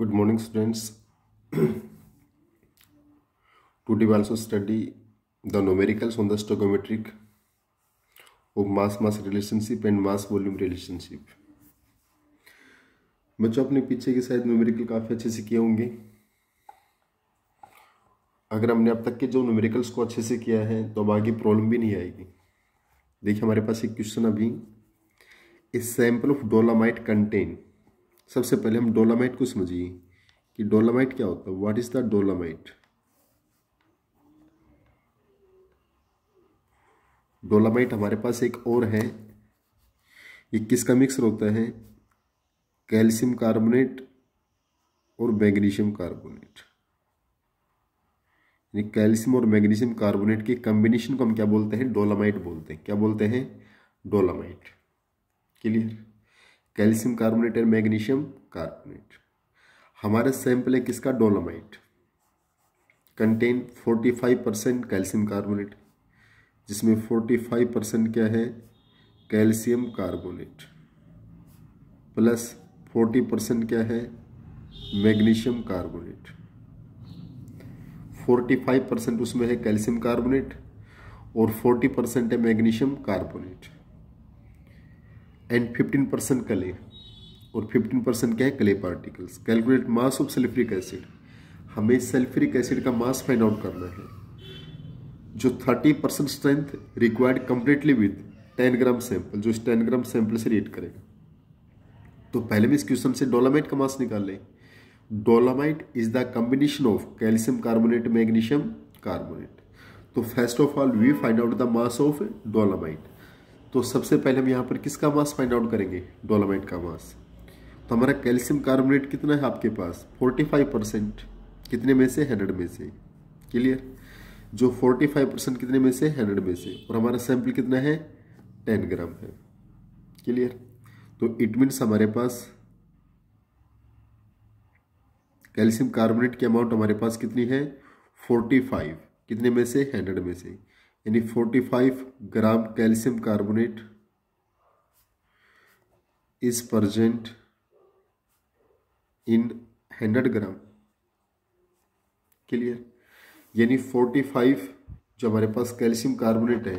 good morning students today we also study the numericals on the stoichiometric of mass mass relationship and mass volume relationship बच्चों अपने पीछे की शायद numerical काफ़ी अच्छे से किए होंगे अगर हमने अब तक के जो न्यूमेरिकल्स को अच्छे से किया है तो अब आगे प्रॉब्लम भी नहीं आएगी देखिए हमारे पास एक क्वेश्चन अभी a sample of dolomite contain सबसे पहले हम डोलामाइट को समझिए कि डोलामाइट क्या होता है what is the dolomite dolomite हमारे पास एक और है ये किसका मिक्सर होता है कैल्शियम कार्बोनेट और मैग्नीशियम कार्बोनेट यानी कैल्शियम और मैग्नीशियम कार्बोनेट के कॉम्बिनेशन को हम क्या बोलते हैं डोलामाइट बोलते हैं क्या बोलते हैं dolomite clear calcium carbonate and magnesium carbonate हमारे सैंपल है किसका dolomite contain 45 percent calcium carbonate जिसमें 45 परसेंट क्या है कैल्शियम कार्बोनेट प्लस 40 परसेंट क्या है मैग्नीशियम कार्बोनेट 45 परसेंट उसमें है कैल्शियम कार्बोनेट और 40 परसेंट है मैग्नीशियम कार्बोनेट एंड 15 परसेंट कले और 15 परसेंट क्या है clay particles calculate mass of sulphuric acid हमें सल्फ्रिक एसिड का मास फाइंड आउट करना है जो 30 percent strength required completely with 10 gram sample जो इस टेन ग्राम सैंपल से रीड करेगा तो पहले भी इस क्वेश्चन से डोलामाइट का मास निकाल लें dolomite is the combination of calcium carbonate magnesium carbonate तो first of all we find out the mass of dolomite तो सबसे पहले हम यहाँ पर किसका मास फाइंड आउट करेंगे डोलामाइट का मास तो हमारा कैल्शियम कार्बोनेट कितना है आपके पास 45 परसेंट कितने में से हंड्रेड में से क्लियर जो 45 परसेंट कितने में से हंड्रेड में से और हमारा सैंपल कितना है टेन ग्राम है क्लियर तो इट मीन्स हमारे पास कैल्शियम कार्बोनेट की अमाउंट हमारे पास कितनी है 45 कितने में से हंड्रेड में से यानी 45 gram calcium carbonate is present in 100 gram clear यानी 45 जो हमारे पास कैल्शियम कार्बोनेट है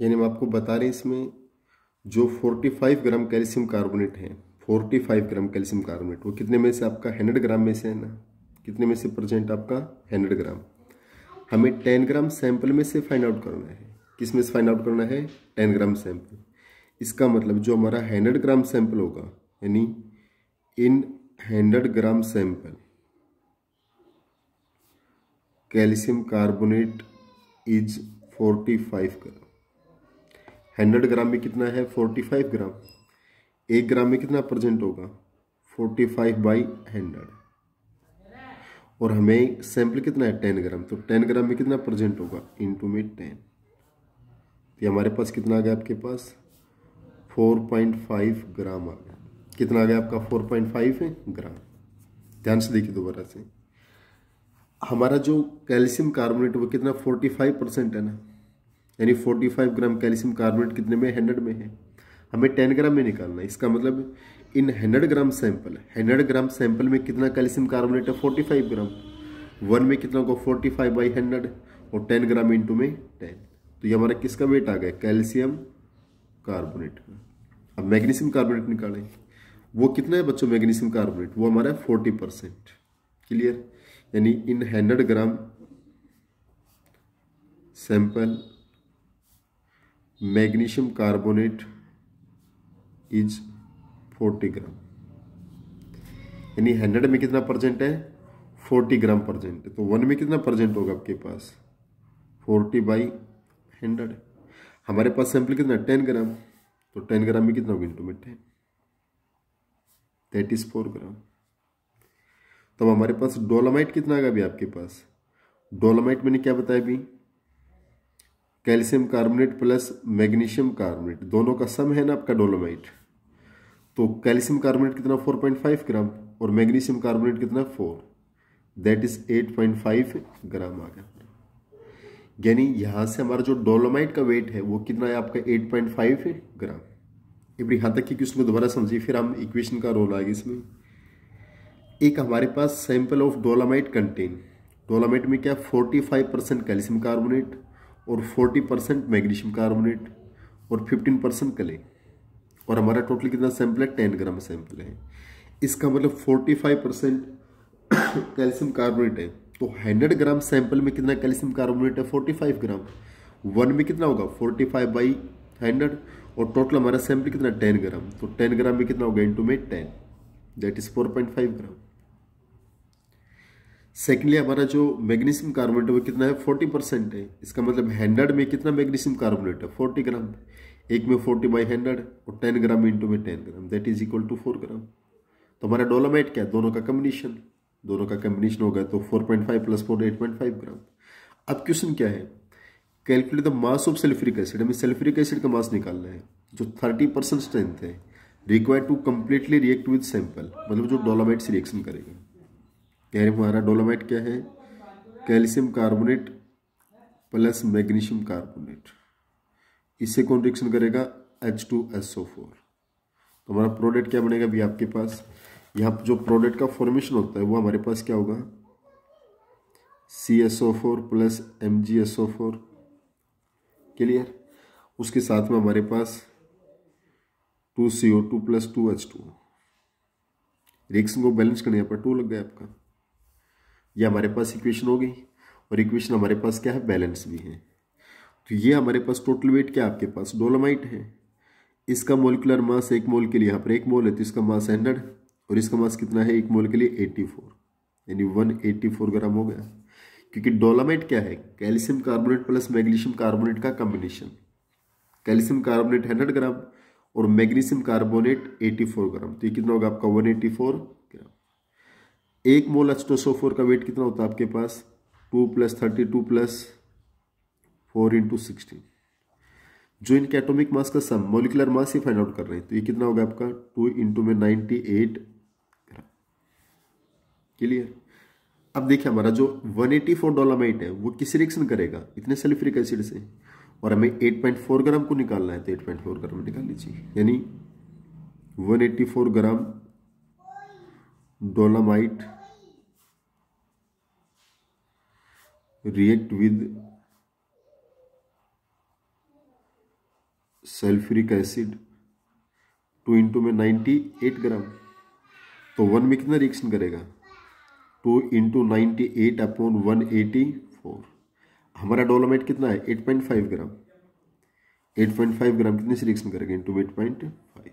यानी हम आपको बता रहे हैं इसमें जो 45 ग्राम कैल्शियम कार्बोनेट है 45 ग्राम कैल्शियम कार्बोनेट वो कितने में से आपका 100 ग्राम में से है ना कितने में से प्रजेंट आपका 100 ग्राम हमें टेन ग्राम सैंपल में से फाइंड आउट करना है किस में से फाइंड आउट करना है टेन ग्राम सैंपल इसका मतलब जो हमारा हंड्रेड ग्राम सैंपल होगा यानी in hundred gram sample calcium carbonate is forty five gram hundred gram में कितना है फोर्टी फाइव ग्राम एक ग्राम में कितना परसेंट होगा फोर्टी फाइव बाई हंड्रेड और हमें सैंपल कितना है टेन ग्राम तो टेन ग्राम में कितना प्रेजेंट होगा इंटू में टेन तो ये हमारे पास कितना आ गया आपके पास फोर पॉइंट फाइव ग्राम आ गया कितना आ गया आपका फोर पॉइंट फाइव ग्राम ध्यान से देखिए दोबारा से हमारा जो कैल्शियम कार्बोनेट वो कितना फोर्टी फाइव परसेंट है ना यानी forty five gram calcium carbonate कितने में हंड्रेड में है हमें टेन ग्राम में निकालना है इसका मतलब in hundred gram sample hundred gram sample में कितना कैल्शियम कार्बोनेट है फोर्टी फाइव ग्राम वन में कितना होगा फोर्टी फाइव बाई हंड्रेड और टेन ग्राम इंटू में टेन तो ये हमारा किसका वेट आ गया कैल्शियम कार्बोनेट का अब मैग्नीशियम कार्बोनेट निकालें वो कितना है बच्चों मैग्नीशियम कार्बोनेट वो हमारा है फोर्टी परसेंट क्लियर यानी in hundred gram sample magnesium carbonate is forty gram यानी हंड्रेड में कितना परसेंट है फोर्टी ग्राम परसेंट तो वन में कितना परसेंट होगा आपके पास फोर्टी बाई हंड्रेड हमारे पास सैंपल कितना टेन ग्राम तो टेन ग्राम में कितना होगा इंटू में ten that is four gram तब तो हमारे पास डोलामाइट कितना आएगा अभी आपके पास डोलामाइट मैंने क्या बताया अभी calcium carbonate plus magnesium carbonate दोनों का सम है ना आपका डोलोमाइट तो कैल्शियम कार्बोनेट कितना 4.5 ग्राम और मैग्नीशियम कार्बोनेट कितना 4 दैट इज 8.5 ग्राम आ गया यानी यहाँ से हमारा जो डोलोमाइट का वेट है वो कितना है आपका 8.5 ग्राम इबरी यहाँ तक कि क्वेश्चन को दोबारा समझिए फिर हम इक्वेशन का रोल आएगा इसमें एक हमारे पास sample of dolomite contain dolomite में क्या 45 परसेंट कैल्शियम कार्बोनेट और 40 परसेंट मैग्नीशियम कार्बोनेट और 15 परसेंट कले और हमारा टोटल कितना सैंपल है टेन ग्राम सैंपल है इसका मतलब forty five percent calcium carbonate है तो हंड्रेड ग्राम सैंपल में कितना कैल्शियम कार्बोनेट है फोर्टी फाइव ग्राम वन में कितना होगा फोर्टी फाइव बाई हंड्रेड और टोटल हमारा सैंपल कितना टेन ग्राम तो टेन ग्राम में कितना होगा इंटू में ten that is four point five gram secondly हमारा जो मैग्नीशियम कार्बोनेट है वो कितना है फोर्टी परसेंट है इसका मतलब हंड्रेड में कितना मैग्नीशियम कार्बोनेट है फोर्टी ग्राम एक में फोर्टी बाई हंड्रेड और टेन ग्राम इंटू में ten gram that is equal to four gram तो हमारा डोलोमाइट क्या है दोनों का कम्बिनेशन दोनों का कम्बिनेशन होगा तो four point five plus four eight point five gram अब क्वेश्चन क्या है calculate the mass of sulphuric acid हमें सल्फ्यूरिक एसिड का मास निकालना है जो थर्टी परसेंट स्ट्रेंथ है require to completely react with sample मतलब जो डोलोमाइट से रिएक्शन करेगा कह रहे हमारा डोलोमाइट क्या है calcium carbonate plus magnesium carbonate इससे कौन रिएक्शन करेगा H two S O four तो हमारा प्रोडक्ट क्या बनेगा अभी आपके पास यहाँ जो प्रोडक्ट का फॉर्मेशन होता है वो हमारे पास क्या होगा C S O four plus M G S O four clear उसके साथ में हमारे पास two C O two plus two H two reaction को बैलेंस करने पर टू लग गया आपका ये हमारे पास इक्वेशन हो गई और इक्वेशन हमारे पास क्या है बैलेंस भी है तो ये हमारे पास टोटल वेट क्या आपके पास डोलोमाइट है इसका मोलिकुलर मास एक मोल के लिए यहाँ पर एक मोल है तो इसका मास हंड्रेड और इसका मास कितना है एक मोल के लिए एट्टी फोर यानी वन एट्टी फोर ग्राम हो गया क्योंकि डोलामाइट क्या है calcium carbonate plus magnesium carbonate का combination calcium carbonate hundred gram और magnesium carbonate eighty four gram तो ये कितना होगा आपका वन एटी फोर ग्राम एक मोल फोर का वेट कितना होता है आपके पास two plus thirty two plus four into sixteen जो इनके एटोमिक मास का सम मोलिकुलर मास ही फाइंड आउट कर रहे हैं तो ये कितना होगा आपका टू इंटू में नाइन्टी एट क्लियर अब देखिए हमारा जो वन एटी फोर डोलामाइट है वो किस रिएक्शन करेगा इतने सल्फ्यूरिक एसिड से और हमें एट पॉइंट फोर ग्राम को निकालना है तो एट पॉइंट फोर ग्राम निकाल लीजिए यानी one four gram dolomite react with sulphuric acid two into में नाइन्टी एट ग्राम तो वन में कितना रिएक्शन करेगा two into ninety eight upon one eighty four हमारा डोलोमाइट कितना है eight point five gram eight point five gram कितने से रिएक्शन करेगा इंटू एट पॉइंट फाइव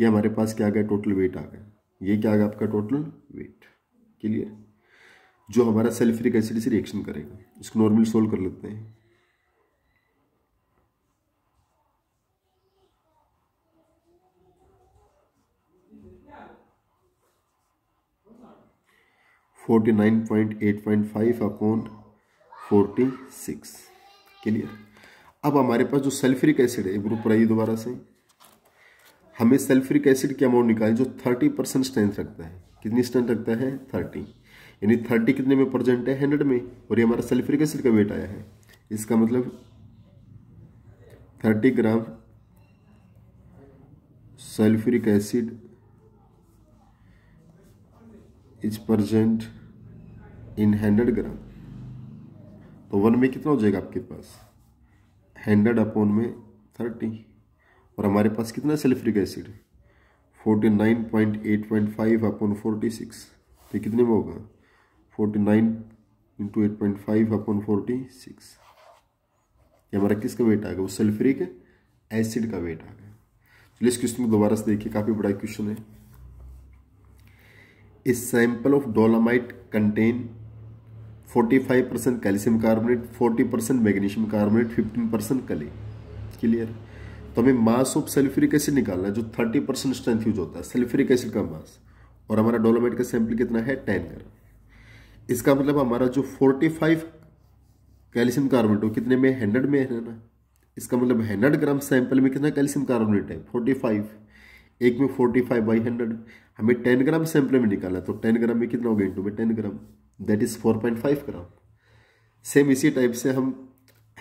ये हमारे पास क्या आ गया टोटल वेट आ गया ये क्या आ गया आपका टोटल वेट क्लियर जो हमारा सेल्फ्रिक एसिड से रिएक्शन करेगा इसको नॉर्मली सोल्व कर लेते हैं फोर्टी अपॉन फोर्टी क्लियर अब हमारे पास जो सल्फ्रिक एसिड है ग्रुप रही दोबारा से हमें सल्फ्रिक एसिड की अमाउंट निकालें जो थर्टी परसेंट स्ट्रेंथ रखता है कितनी स्ट्रेंथ रखता है थर्टी यानी थर्टी कितने में परसेंट है हंड्रेड में और ये हमारा सल्फ्रिक एसिड का वेट आया है इसका मतलब thirty gram sulphuric acid is present in hundred gram तो वन में कितना हो जाएगा आपके पास हंड्रेड अपॉन में थर्टी और हमारे पास कितना sulphuric acid forty nine point eight point five upon forty six तो कितने में होगा forty nine into eight point five upon forty six ये हमारा किसका वेट आ गया वो सल्फ्रिक एसिड का वेट आ गया चलिए इस क्वेश्चन को दोबारा से देखिए काफ़ी बड़ा क्वेश्चन है A sample of dolomite contain 45% calcium carbonate 40% magnesium carbonate 15% clay clear तो हमें मास ऑफ सल्फ्यूरिक एसिड निकालना है जो 30 परसेंट स्ट्रेंथ यूज होता है सल्फ्यूरिक एसिड का मास और हमारा डोलोमाइट का सैंपल कितना है टेन ग्राम इसका मतलब हमारा जो फाइव कैल्शियम कार्बोनेट हो कितने में हंड्रेड में है ना इसका मतलब हंड्रेड ग्राम सैंपल में कितना कैल्शियम कार्बोनेट है फोर्टी एक में फोर्टी फाइव बाई हंड्रेड हमें टेन ग्राम सैंपल में निकाला तो टेन ग्राम में कितना हो गया इंटू में ten gram that is four point five gram same इसी टाइप से हम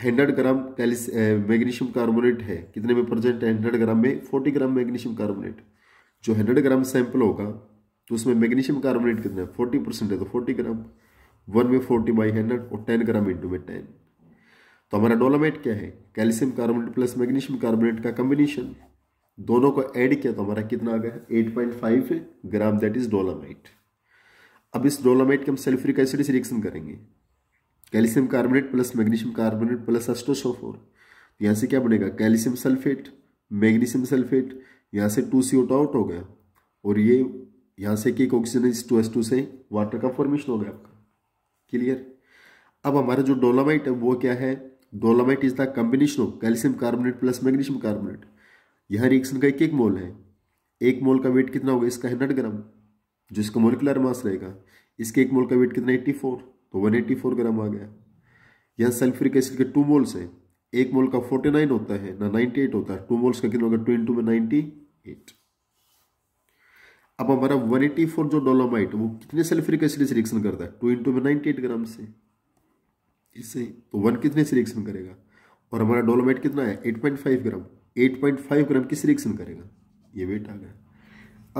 हंड्रेड ग्राम कैलिस मैग्नीशियम कार्बोनेट है कितने में प्रजेंट है हंड्रेड ग्राम में फोर्टी ग्राम मैग्नीशियम कार्बोनेट जो हंड्रेड ग्राम सैंपल होगा तो उसमें मैग्नीशियम कार्बोनेट कितना है फोर्टी परसेंट है तो फोर्टी ग्राम वन में फोर्टी बाई हंड्रेड और टेन ग्राम इंटू में टेन तो हमारा डोलामेट क्या है calcium carbonate plus magnesium carbonate का कम्बिनेशन दोनों को ऐड किया तो हमारा कितना आ गया 8.5 ग्राम दैट इज डोलामाइट अब इस डोलामाइट के हम सल्फ्यूरिक एसिड से रिएक्शन करेंगे calcium carbonate plus magnesium carbonate plus एस्टोसोफोर तो यहाँ से क्या बनेगा कैल्शियम सल्फेट मैग्नीशियम सल्फेट यहाँ से टू सी ओट आउट हो गया और ये यहाँ से कि एक ऑक्सीजन टू एस टू से वाटर का फॉर्मेशन हो गया आपका क्लियर अब हमारा जो डोलामाइट है वो क्या है dolomite is the combination of calcium carbonate plus magnesium carbonate यह रिएक्शन का एक एक मोल है एक मोल का वेट कितना होगा इसका हंड्रेड ग्राम जो इसका मोलिकुलर मास रहेगा इसके एक मोल का वेट कितना एट्टी फोर तो वन एट्टी फोर ग्राम आ गया यहाँ सल्फ्यूरिक एसिड के टू मोल्स है एक मोल का फोर्टी नाइन होता है ना नाइन्टी एट होता है टू मोल्स का कितना होगा टू इंटू में नाइन्टी एट अब हमारा वन एट्टी फोर जो डोलोमाइट वो कितने सल्फ्यूरिक एसिड से रिएक्शन करता है टू इंटू में नाइन्टी एट ग्राम से इससे तो वन कितने से रिएक्शन करेगा और हमारा डोलोमाइट कितना है eight point five gram 8.5 gram किस रिएक्शन करेगा ये वेट आ गया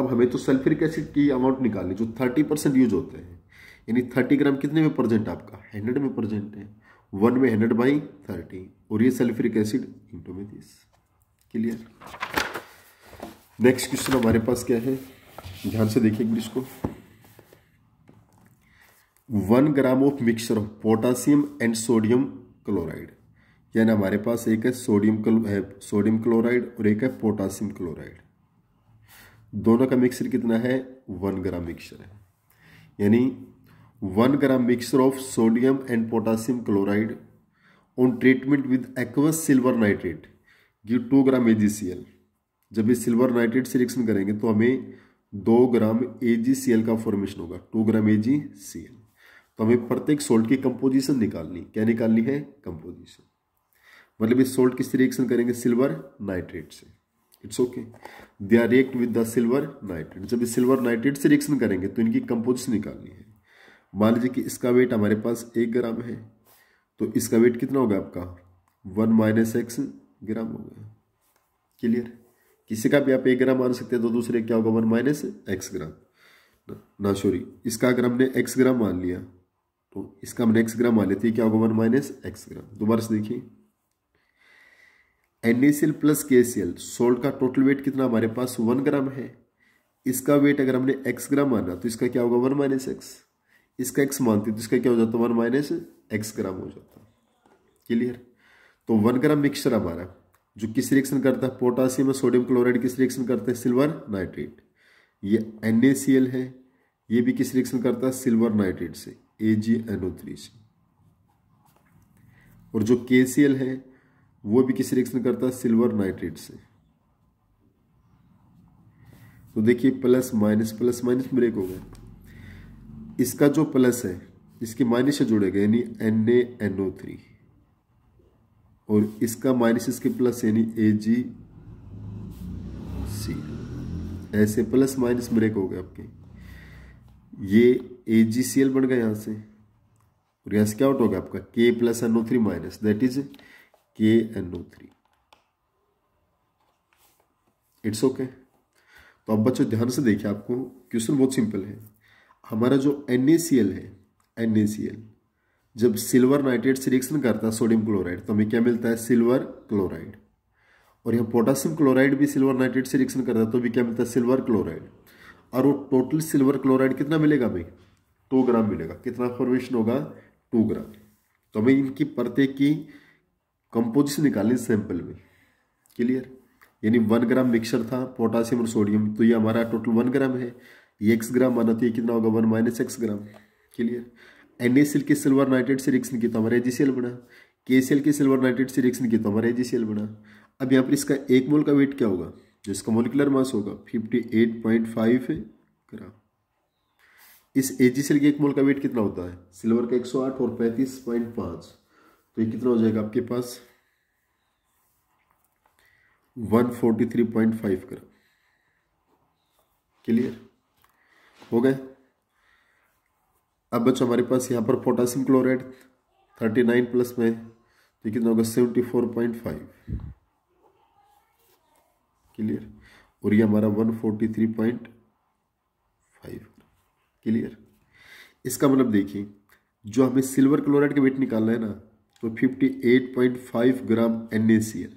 अब हमें तो सल्फ्यूरिक एसिड की अमाउंट निकालनी जो 30 परसेंट यूज होते हैं यानी 30 ग्राम कितने में परसेंट आपका हंड्रेड में परसेंट है वन में हंड्रेड बाई थर्टी और ये सल्फ्यूरिक एसिड इंटू में दिस क्लियर नेक्स्ट क्वेश्चन हमारे पास क्या है ध्यान से देखिए एक इसको one gram of mixture of potassium and sodium chloride यानी हमारे पास एक है सोडियम है सोडियम क्लोराइड और एक है पोटासियम क्लोराइड दोनों का मिक्सर कितना है वन ग्राम मिक्सर है यानी one gram mixture of sodium and potassium chloride on treatment with aqueous silver nitrate give two gram A जब ये सिल्वर नाइट्रेट सिलेक्शन करेंगे तो हमें दो ग्राम ए का फॉर्मेशन होगा टू ग्राम ए तो हमें प्रत्येक सोल्ट की कंपोजिशन निकालनी क्या निकालनी है कंपोजिशन मतलब ये सोल्ट किससे रिएक्शन करेंगे सिल्वर नाइट्रेट से it's okay they are react with the silver nitrate जब ये सिल्वर नाइट्रेट से रिएक्शन करेंगे तो इनकी कंपोजिशन निकालनी है मान लीजिए कि इसका वेट हमारे पास एक ग्राम है तो इसका वेट कितना होगा आपका वन माइनस एक्स ग्राम होगा क्लियर किसी का भी आप एक ग्राम मान सकते हैं तो दूसरे क्या होगा वन माइनस एक्स ग्राम ना, ना सॉरी इसका अगर हमने एक्स ग्राम मान लिया तो इसका हमने एक्स ग्राम मान लेते तो क्या होगा वन माइनस एक्स ग्राम दोबारा से देखिए एन प्लस के सोल्ट का टोटल वेट कितना हमारे पास वन ग्राम है इसका वेट अगर हमने एक्स ग्राम माना तो इसका क्या होगा वन माइनस एक्स इसका एक्स मानते तो इसका क्या हो जाता वन माइनस एक्स ग्राम हो जाता क्लियर तो वन ग्राम मिक्सचर हमारा जो किस रिएक्शन करता है पोटासियम और सोडियम क्लोराइड किस रिएक्शन करता है सिल्वर नाइट्रेट ये एन है ये भी किस रिएक्शन करता है सिल्वर नाइट्रेट से ए जी एन ओ थ्री से और जो के है वो भी किस रिएक्शन करता है सिल्वर नाइट्रेट से तो देखिए plus minus plus minus break हो गया इसका जो प्लस है इसके माइनस से जुड़ेगा यानी N A N O three और इसका माइनस इसके प्लस यानी ए जी सी ऐसे प्लस माइनस ब्रेक हो गए आपके ये ए जी सी एल बन गया यहां से और यहां से क्या आउट हो गया आपका K plus N O three minus that is N O three it's okay तो अब बच्चों ध्यान से देखिए आपको क्वेश्चन बहुत सिंपल है हमारा जो एन ए सी एल है सी एल जब सिल्वर नाइट्रेट से रिएक्शन करता है सोडियम क्लोराइड तो हमें क्या मिलता है सिल्वर क्लोराइड और यहाँ पोटासियम क्लोराइड भी सिल्वर नाइट्रेट से रिएक्शन करता है तो भी क्या मिलता है सिल्वर क्लोराइड और वो टोटल सिल्वर क्लोराइड कितना मिलेगा हमें टू ग्राम मिलेगा कितना फॉर्मेशन होगा टू ग्राम तो हमें इनकी प्रत्येक की कंपोजिशन निकालें सैंपल में क्लियर यानी वन ग्राम मिक्सर था पोटासियम और सोडियम तो ये हमारा टोटल वन ग्राम है ये एक्स ग्राम माना तो ये कितना होगा one minus X gram clear N A सिल्क के सिल्वर नाइट्रेट से रिक्सन की तो हमारा ए जी सी एल बना के सी एल के सिल्वर नाइट्रेट से रिक्शन की तो हमारा जी बना अब यहाँ पर इसका एक मोल का वेट क्या होगा जो इसका मोलिकुलर मास होगा fifty eight point five gram इस ए जी एल के एक मोल का वेट कितना होता है सिल्वर का एक सौ आठ और पैंतीस पॉइंट पाँच तो ये कितना हो जाएगा आपके पास 143.5 ग्राम क्लियर हो गए अब बच्चों हमारे पास यहाँ पर पोटासियम क्लोराइड 39 प्लस में तो कितना होगा 74.5 क्लियर और ये हमारा 143.5 क्लियर इसका मतलब देखिए जो हमें सिल्वर क्लोराइड का वेट निकालना है ना तो 58.5 gram NaCl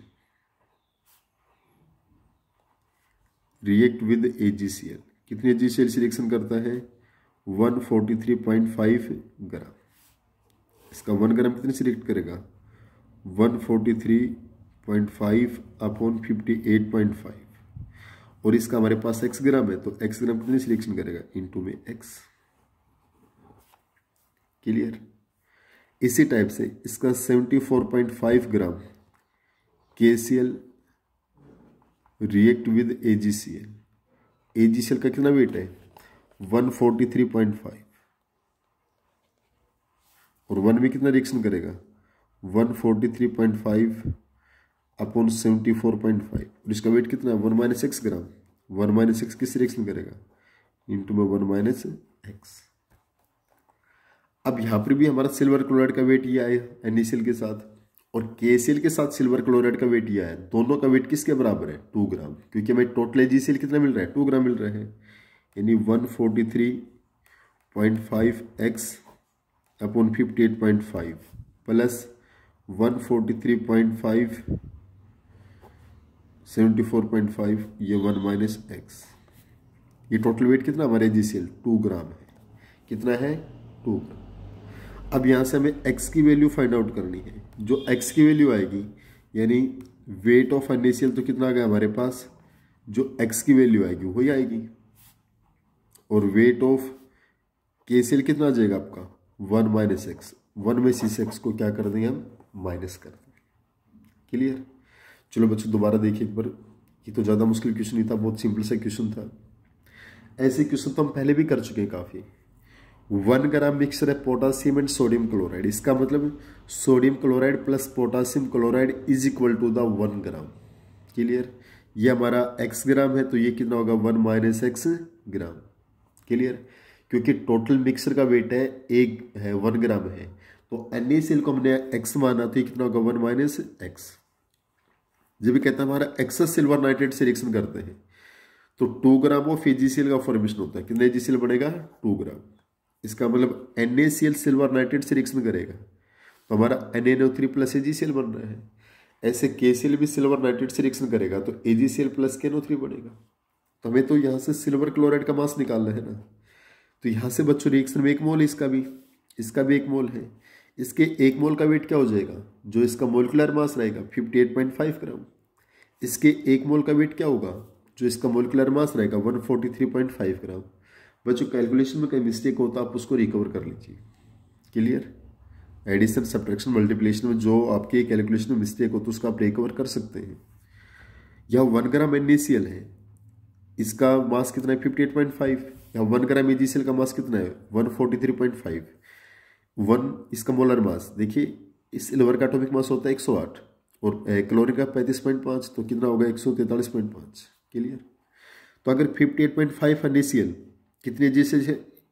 react with AgCl कितने AgCl से रिएक्शन करता है 143.5 ग्राम इसका वन ग्राम कितने सिलेक्ट करेगा 143.5 अपॉन 58.5 और इसका हमारे पास एक्स ग्राम है तो एक्स ग्राम कितने सिलेक्शन करेगा इनटू में एक्स क्लियर इसी टाइप से इसका 74.5 gram K C L react with A G C L A G C L का कितना वेट है 143.5 और वन में कितना रिएक्शन करेगा 143.5 अपॉन 74.5 और इसका वेट कितना one minus X gram one minus X किस रिएक्शन करेगा इंटू में वन माइनस एक्स अब यहाँ पर भी हमारा सिल्वर क्लोराइड का वेट ये आया एन के साथ और के के साथ सिल्वर क्लोराइड का वेट ये आया दोनों का वेट किसके बराबर है टू ग्राम क्योंकि हमें टोटल एजी कितना मिल रहा है टू ग्राम मिल रहा है यानी one forty three point five X upon fifty eight point five plus one forty three point five seventy four point five ये वन माइनस एक्स ये टोटल वेट कितना हमारे जी सेल टू ग्राम है कितना है टू ग्राम अब यहाँ से हमें एक्स की वैल्यू फाइंड आउट करनी है जो एक्स की वैल्यू आएगी यानी वेट ऑफ एनएसीएल तो कितना आ गया हमारे पास जो एक्स की वैल्यू आएगी वही आएगी और वेट ऑफ के कितना आ जाएगा आपका वन माइनस एक्स वन में सी एक्स को क्या कर देंगे हम माइनस कर देंगे क्लियर चलो बच्चों दोबारा देखिए एक बार ये तो ज़्यादा मुश्किल क्वेश्चन नहीं था बहुत सिंपल सा क्वेश्चन था ऐसे क्वेश्चन तो हम पहले भी कर चुके हैं काफ़ी वन ग्राम मिक्सर है पोटासियम एंड सोडियम क्लोराइड इसका मतलब sodium chloride plus potassium chloride is equal to the one gram clear ये हमारा एक्स ग्राम है तो ये कितना होगा one minus X gram clear क्योंकि टोटल मिक्सर का वेट है एक है वन ग्राम है तो एन सेल को हमने एक्स माना तो ये कितना होगा वन माइनस एक्स जब कहता हैं हमारा एक्सस सिल्वर नाइट्रेट से रिएक्शन करते हैं तो टू ग्राम ऑफ एजीसीएल का फॉर्मेशन होता है कितना एजीसीएल बनेगा टू ग्राम इसका मतलब N A C L silver nitrate से रिएक्शन करेगा तो हमारा N N O three plus A G C L बन रहा है ऐसे के सी एल भी सिल्वर नाइट्रेट से रिएक्शन करेगा तो A G C L plus K N O three बनेगा तो हमें तो यहाँ से सिल्वर क्लोराइड का मास निकालना है ना तो यहाँ से बच्चों रिएक्शन में एक मोल है इसका भी इसका भी एक मोल है इसके एक मोल का वेट क्या हो जाएगा जो इसका मोलिकुलर मास रहेगा fifty eight point five gram इसके एक मोल का वेट क्या होगा जो इसका मोलिकुलर मास रहेगा one forty three point five gram बच्चों कैलकुलेशन में कहीं मिस्टेक होता आप उसको रिकवर कर लीजिए क्लियर एडिशन सब्ट्रैक्शन मल्टीप्लिकेशन में जो आपके कैलकुलेशन में मिस्टेक हो तो उसका आप रिकवर कर सकते हैं यह वन ग्राम एन है इसका मास कितना है फिफ्टी एट पॉइंट फाइव या वन ग्राम ए का मास कितना है one forty three point five one इसका मोलर मास देखिए इस सिल्वर का टॉपिक मास होता है एक सौ आठ और क्लोरिन का पैंतीस पॉइंट पाँच तो कितना होगा एक सौ तैंतालीस पॉइंट पाँच क्लियर तो अगर fifty eight point five N कितने जी से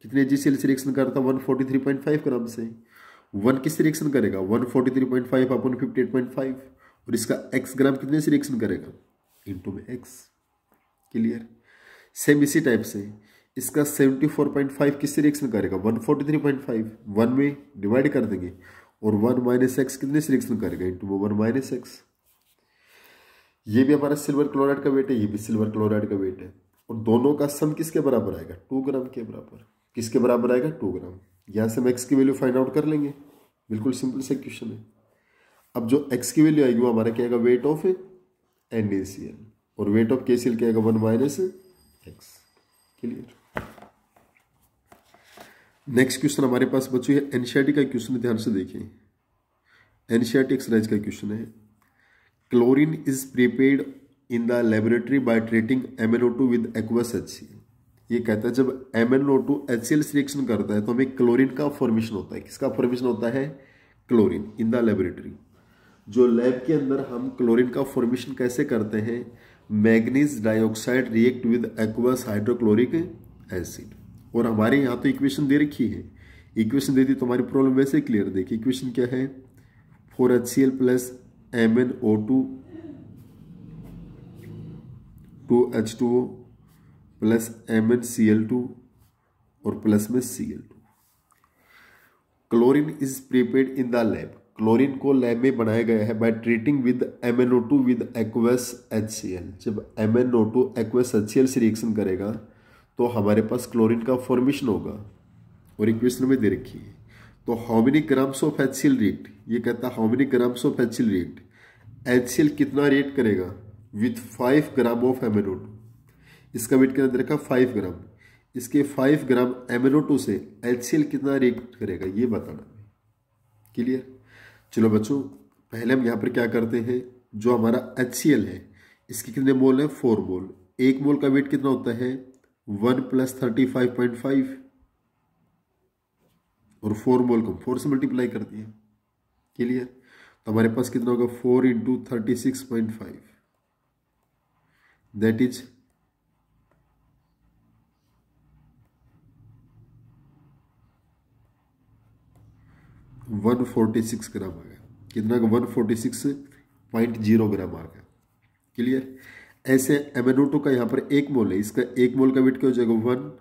कितने जी से सिलेक्शन करता one forty three point five gram से वन किस रिएक्शन करेगा one forty three point five upon fifty eight point five और इसका एक्स ग्राम कितने से रिएक्शन करेगा इंटू में एक्स क्लियर सेम इसी टाइप से इसका सेवेंटी फोर पॉइंट फाइव किस रिएक्शन करेगा one forty three point five one में डिवाइड कर देंगे और वन माइनस एक्स कितने से रिएक्शन करेगा इंटू में वन माइनस एक्स ये भी हमारा सिल्वर क्लोराइड का वेट है ये भी सिल्वर क्लोराइड का वेट है और दोनों का सम किसके बराबर आएगा टू ग्राम के बराबर किसके बराबर आएगा टू ग्राम यहाँ से हम एक्स की वैल्यू फाइंड आउट कर लेंगे बिल्कुल सिंपल से क्वेश्चन है अब जो एक्स की वैल्यू आएगी वो हमारा क्या आएगा weight of N A C L और weight of K C L क्या आएगा one minus x clear next question हमारे पास बच्चों ये एनसीआरटी का क्वेश्चन ध्यान से देखिए एनसीआरटी एक्सरसाइज का क्वेश्चन है chlorine is prepared in the laboratory by treating M with aqueous H ये कहता है जब M N O two H C L reaction करता है तो हमें क्लोरिन का फॉर्मेशन होता है किसका फॉर्मेशन होता है क्लोरिन इन द लेबोरेटरी जो लैब के अंदर हम क्लोरिन का फॉर्मेशन कैसे करते हैं manganese dioxide react with aqueous hydrochloric acid और हमारे यहाँ तो इक्वेशन दे रखी है इक्वेशन दे दी तो हमारी प्रॉब्लम वैसे क्लियर देखिए इक्वेशन क्या है four H C L plus M N O two two H two O plus M N C L two और प्लस में C L two chlorine is prepared in the lab chlorine को lab में बनाया गया है by treating with M N O two with aqueous H C L जब M N O two aqueous H C L से reaction करेगा तो हमारे पास क्लोरीन का फॉर्मेशन होगा और इक्वेशन में दे रखी है तो how many grams of H C L react ये कहता है how many grams of H C L react H C L कितना रिएक्ट करेगा विथ फाइव ग्राम ऑफ एमेनोट इसका वेट कितना दे रखा फाइव ग्राम इसके फाइव ग्राम एमेनो से एच कितना रिएक्ट करेगा ये बताना क्लियर चलो बच्चों पहले हम यहाँ पर क्या करते हैं जो हमारा एच है इसके कितने मोल हैं फोर मोल एक मोल का वेट कितना होता है one plus thirty five point five और फोर मोल को फोर से मल्टीप्लाई कर दिया क्लियर तो हमारे पास कितना होगा four into thirty six point five that is one forty six gram आ गया कितना का one forty six point zero gram आ गया क्लियर ऐसे एमेनोटो का यहाँ पर एक मोल है इसका एक मोल का वेट क्या हो जाएगा one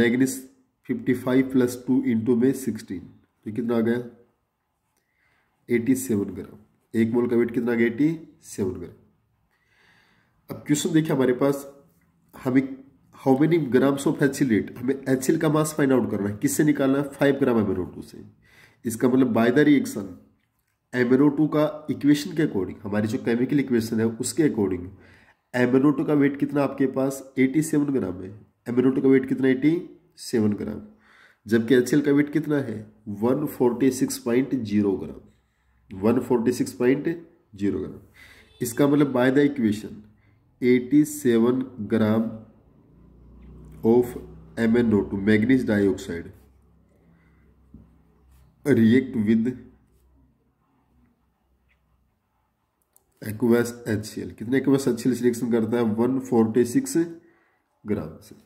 manganese fifty five plus two into में सिक्सटीन तो कितना आ गया एटी सेवन ग्राम एक मोल का वेट कितना आ गया एटी सेवन ग्राम अब क्वेश्चन देखिए हमारे पास हमें हाउ मेनी ग्राम्स ऑफ एचिलेट हमें एचिल का मास फाइंड आउट करना है किससे निकालना है फाइव ग्राम एमएनओ टू से इसका मतलब by the reaction M N O two का इक्वेशन के अकॉर्डिंग हमारी जो केमिकल इक्वेशन है उसके अकॉर्डिंग एमएनओ टू का वेट कितना आपके पास एटी सेवन ग्राम है एमएनओ टू का वेट कितना एटी सेवन ग्राम जबकि एच का वेट कितना है one forty six point zero gram one forty six point zero gram इसका मतलब by the equation 87 gram of M N O two manganese dioxide react with aqueous H कितने aqueous H reaction करता है 146 ग्राम से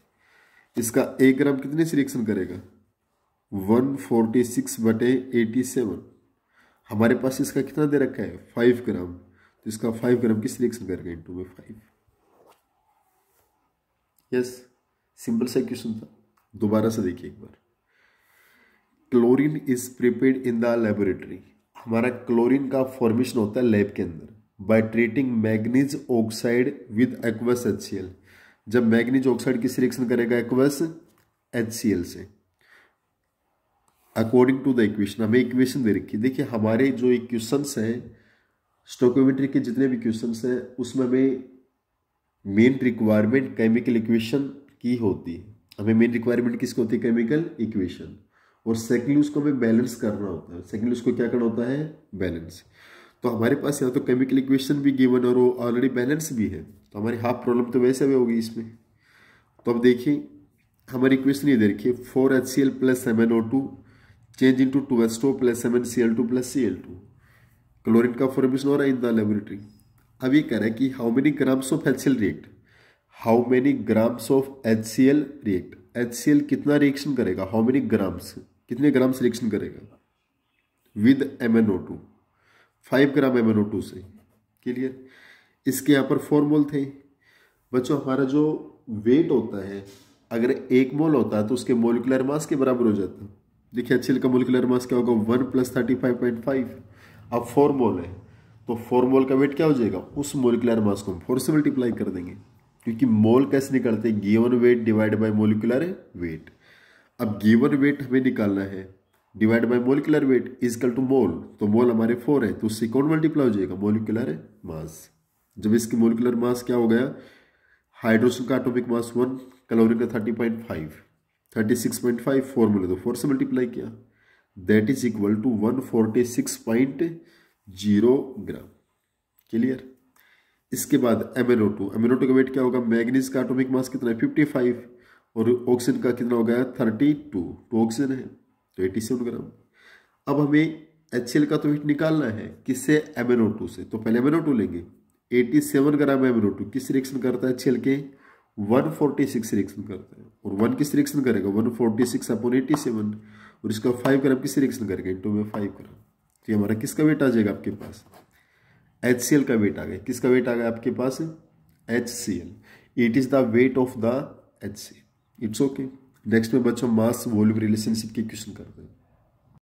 इसका एक ग्राम कितने से रिएक्शन करेगा 146 फोर्टी सिक्स बटे एटी सेवन हमारे पास इसका कितना दे रखा है फाइव ग्राम तो इसका फाइव ग्राम किस रिएक्शन करेगा इंटू में फाइव यस सिंपल सा क्वेश्चन था दोबारा से देखिए एक बार chlorine is prepared in the laboratory हमारा क्लोरीन का फॉर्मेशन होता है लैब के अंदर by treating manganese oxide with aqueous H जब मैग्नीज ऑक्साइड की सिलेक्शन करेगा एक्वस एच से अकॉर्डिंग टू द इक्वेशन हमें इक्वेशन दे रखी है देखिए हमारे जो इक्वेशंस हैं स्टोकोमेट्री के जितने भी क्वेश्चन हैं उसमें हमें मेन रिक्वायरमेंट केमिकल इक्वेशन की होती है हमें मेन रिक्वायरमेंट किसकी होती है केमिकल इक्वेशन और सेकेंडली उसको हमें बैलेंस करना होता है सेकेंडली उसको क्या करना होता है बैलेंस तो हमारे पास यहाँ तो केमिकल इक्वेशन भी गिवन और वो ऑलरेडी बैलेंस भी है तो हमारी हाफ प्रॉब्लम तो वैसे भी होगी इसमें तो अब देखिए हमारी इक्वेशन ये देखिए four H C L plus seven O two change to two H two plus seven C L two plus C L two chlorine का फॉर्मेशन हो रहा है इन द लेबोरेटरी अब ये कह रहे हैं कि how many grams of H react how many grams of H react H कितना रिएक्शन करेगा हाउ मेनी ग्राम्स कितने ग्राम्स रिएक्शन करेगा with M N O two five gram M N O two से क्लियर इसके यहाँ पर four mole थे बच्चों हमारा जो वेट होता है अगर एक मोल होता है तो उसके मोलिकुलर मास के बराबर हो जाता है देखिए एच का मोलिकुलर मास क्या होगा one plus thirty five point five अब फोर मोल है तो फोर मोल का वेट क्या हो जाएगा उस मोलिकुलर मास को हम फोर से मल्टीप्लाई कर देंगे क्योंकि मोल कैसे निकालते हैं given weight divide by molecular weight अब गिवन वेट हमें निकालना है divide by molecular weight equal to mole तो मोल हमारे फोर है तो उससे कौन मल्टीप्लाई हो जाएगा मोलिकुलर मास जब इसके मोलिकुलर मास क्या हो गया हाइड्रोजन का एटोमिक मास वन कैलोरी का thirty point five thirty six point five four मिले तो फोर से मल्टीप्लाई किया that is equal to one forty six point zero gram clear इसके बाद एमिनो टू एमिनो टू का वेट क्या होगा मैग्नीज का एटॉमिक मास कितना है फिफ्टी फाइव और ऑक्सीजन का कितना हो गया थर्टी टू टू ऑक्सीजन है तो एटी सेवन ग्राम अब हमें एच का तो वेट निकालना है किससे एमिनो टू से तो पहले एमिनो टू लेंगे eighty seven gram amino two किस रिएक्शन करता है एच के वन फोर्टी सिक्स रिएक्शन करता है और वन किस रिएक्शन करेगा one forty six upon eighty seven और इसका फाइव ग्राम किस रिएक्शन करेगा इंटू में फाइव ग्राम तो ये हमारा किसका वेट आ जाएगा आपके पास एच सी एल का वेट आ गया किसका वेट आ गया आपके पास H C L it is the weight of the H C it's okay next में बच्चों मास वॉल्यूम रिलेशनशिप के क्वेश्चन करते हैं